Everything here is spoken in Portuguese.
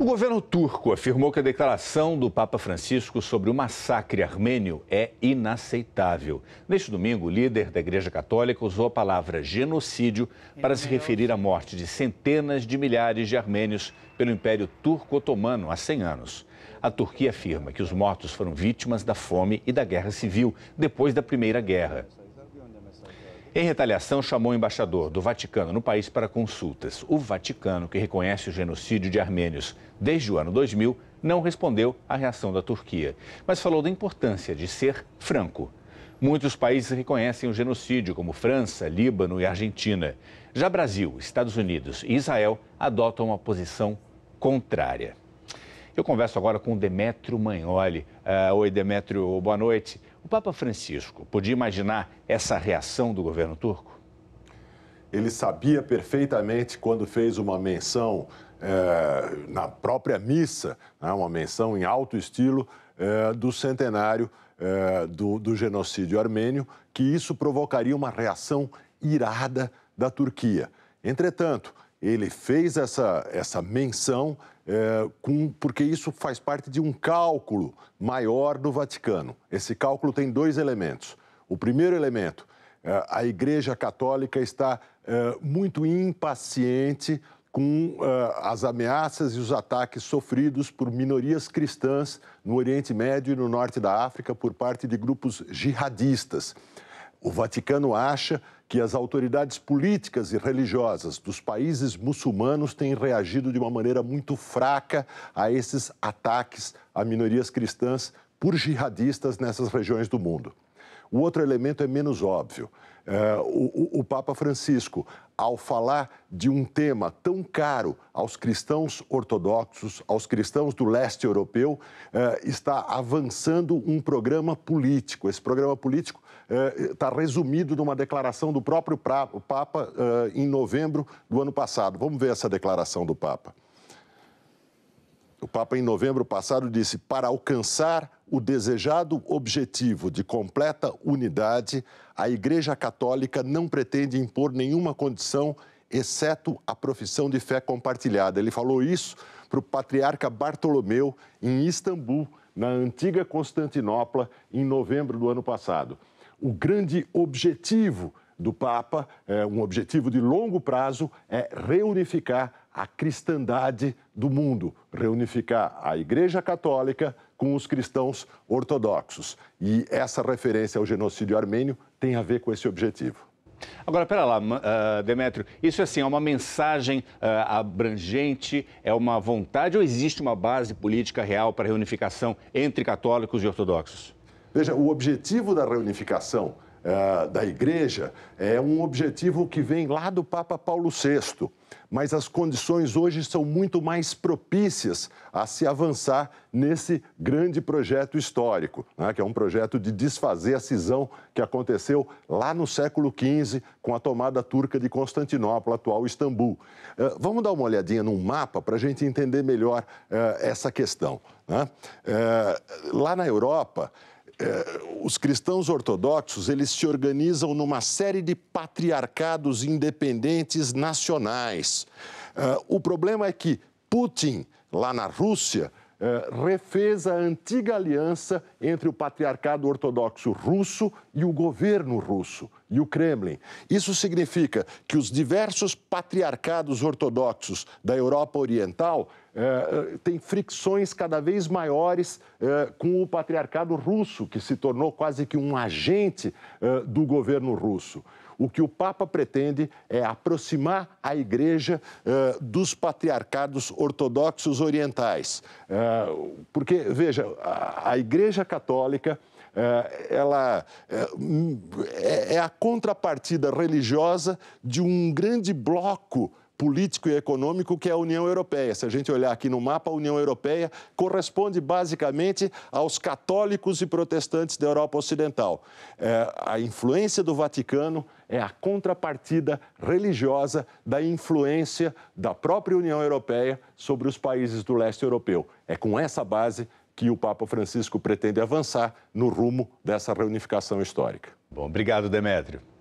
O governo turco afirmou que a declaração do Papa Francisco sobre o massacre armênio é inaceitável. Neste domingo, o líder da Igreja Católica usou a palavra genocídio para se referir à morte de centenas de milhares de armênios pelo Império Turco-Otomano há 100 anos. A Turquia afirma que os mortos foram vítimas da fome e da guerra civil depois da Primeira Guerra. Em retaliação, chamou o embaixador do Vaticano no país para consultas. O Vaticano, que reconhece o genocídio de armênios desde o ano 2000, não respondeu à reação da Turquia, mas falou da importância de ser franco. Muitos países reconhecem o genocídio, como França, Líbano e Argentina. Já Brasil, Estados Unidos e Israel adotam uma posição contrária. Eu converso agora com Demetrio Magnoli. Uh, oi, Demetrio, boa noite. O Papa Francisco podia imaginar essa reação do governo turco? Ele sabia perfeitamente quando fez uma menção é, na própria missa, né, uma menção em alto estilo é, do centenário é, do, do genocídio armênio, que isso provocaria uma reação irada da Turquia. Entretanto, ele fez essa, essa menção é, com, porque isso faz parte de um cálculo maior do Vaticano. Esse cálculo tem dois elementos. O primeiro elemento, é, a Igreja Católica está é, muito impaciente com é, as ameaças e os ataques sofridos por minorias cristãs no Oriente Médio e no Norte da África por parte de grupos jihadistas. O Vaticano acha que as autoridades políticas e religiosas dos países muçulmanos têm reagido de uma maneira muito fraca a esses ataques a minorias cristãs, por jihadistas nessas regiões do mundo. O outro elemento é menos óbvio. É, o, o, Papa Francisco, ao falar de um tema tão caro aos cristãos ortodoxos, aos cristãos do leste europeu, é, está avançando um programa político. Esse programa político é, está é, resumido numa declaração do próprio Papa é, em novembro do ano passado. Vamos ver essa declaração do Papa. O Papa, em novembro passado, disse: para alcançar o desejado objetivo de completa unidade, a Igreja Católica não pretende impor nenhuma condição, exceto a profissão de fé compartilhada. Ele falou isso para o patriarca Bartolomeu em Istambul, na antiga Constantinopla, em novembro do ano passado. O grande objetivo do Papa, é, um objetivo de longo prazo, é reunificar a cristandade do mundo, reunificar a Igreja Católica com os cristãos ortodoxos. E essa referência ao genocídio armênio tem a ver com esse objetivo. Agora, pera lá, Demetrio, ah, Demétrio, isso é assim, é uma mensagem ah, abrangente, é uma vontade ou existe uma base política real para a reunificação entre católicos e ortodoxos? Veja, o objetivo da reunificação ah, da igreja é um objetivo que vem lá do Papa Paulo VI mas as condições hoje são muito mais propícias a se avançar nesse grande projeto histórico, né, que é um projeto de desfazer a cisão que aconteceu lá no século XV com a tomada turca de Constantinopla, atual Istambul. Uh, vamos dar uma olhadinha num mapa para a gente entender melhor uh, essa questão. Né? Uh, lá na Europa, os cristãos ortodoxos eles se organizam numa série de patriarcados independentes nacionais mais. Eh, o problema é que Putin, lá na Rússia, eh, refez a antiga aliança entre o patriarcado ortodoxo russo e o governo russo e o Kremlin. Isso significa que os diversos patriarcados ortodoxos da Europa Oriental eh, eh, têm fricções cada vez maiores eh, com o patriarcado russo, que se tornou quase que um agente do governo russo. O que o Papa pretende é aproximar a Igreja dos patriarcados ortodoxos orientais. porque, veja, a, a Igreja Católica é, ela é, é, é a contrapartida religiosa de um grande bloco político e econômico que é a União Europeia. Se a gente olhar aqui no mapa, a União Europeia corresponde basicamente aos católicos e protestantes da Europa Ocidental. É, a influência do Vaticano é a contrapartida religiosa da influência da própria União Europeia sobre os países do leste europeu. É com essa base que o Papa Francisco pretende avançar no rumo dessa reunificação histórica. Bom, obrigado, Demétrio.